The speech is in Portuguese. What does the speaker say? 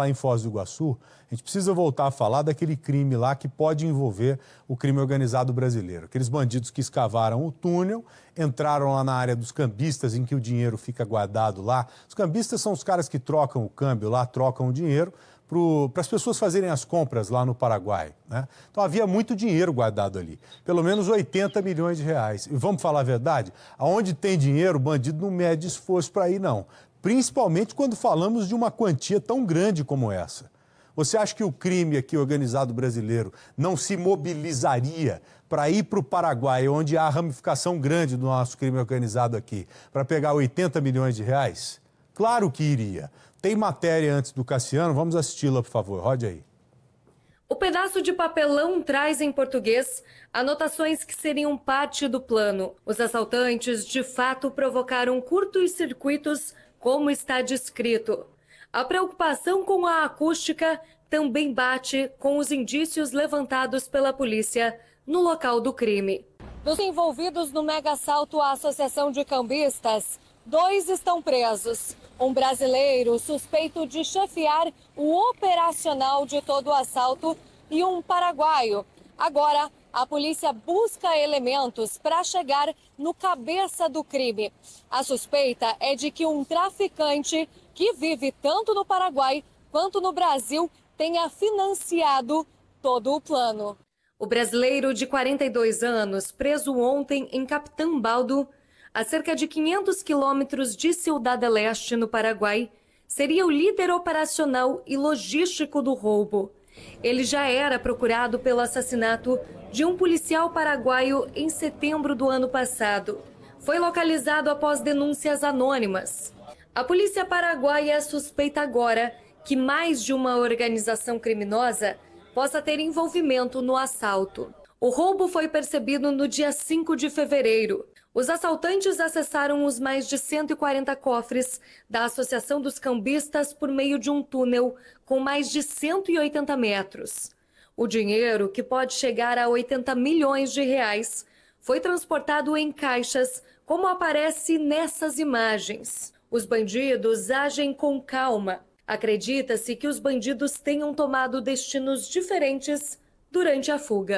lá em Foz do Iguaçu, a gente precisa voltar a falar daquele crime lá que pode envolver o crime organizado brasileiro. Aqueles bandidos que escavaram o túnel, entraram lá na área dos cambistas, em que o dinheiro fica guardado lá. Os cambistas são os caras que trocam o câmbio lá, trocam o dinheiro para as pessoas fazerem as compras lá no Paraguai. Né? Então havia muito dinheiro guardado ali, pelo menos 80 milhões de reais. E vamos falar a verdade, aonde tem dinheiro, o bandido não mede esforço para ir, não principalmente quando falamos de uma quantia tão grande como essa. Você acha que o crime aqui organizado brasileiro não se mobilizaria para ir para o Paraguai, onde há ramificação grande do nosso crime organizado aqui, para pegar 80 milhões de reais? Claro que iria. Tem matéria antes do Cassiano, vamos assisti-la, por favor. Rode aí. O pedaço de papelão traz em português anotações que seriam parte do plano. Os assaltantes, de fato, provocaram curtos circuitos como está descrito. A preocupação com a acústica também bate com os indícios levantados pela polícia no local do crime. Dos envolvidos no mega assalto à Associação de Cambistas, dois estão presos. Um brasileiro suspeito de chefiar o operacional de todo o assalto e um paraguaio. Agora, a polícia busca elementos para chegar no cabeça do crime. A suspeita é de que um traficante que vive tanto no Paraguai quanto no Brasil tenha financiado todo o plano. O brasileiro de 42 anos, preso ontem em Capitão Baldo, a cerca de 500 quilômetros de Ciudad Leste, no Paraguai, seria o líder operacional e logístico do roubo. Ele já era procurado pelo assassinato de um policial paraguaio em setembro do ano passado. Foi localizado após denúncias anônimas. A polícia paraguaia suspeita agora que mais de uma organização criminosa possa ter envolvimento no assalto. O roubo foi percebido no dia 5 de fevereiro. Os assaltantes acessaram os mais de 140 cofres da Associação dos Cambistas por meio de um túnel com mais de 180 metros. O dinheiro, que pode chegar a 80 milhões de reais, foi transportado em caixas, como aparece nessas imagens. Os bandidos agem com calma. Acredita-se que os bandidos tenham tomado destinos diferentes durante a fuga.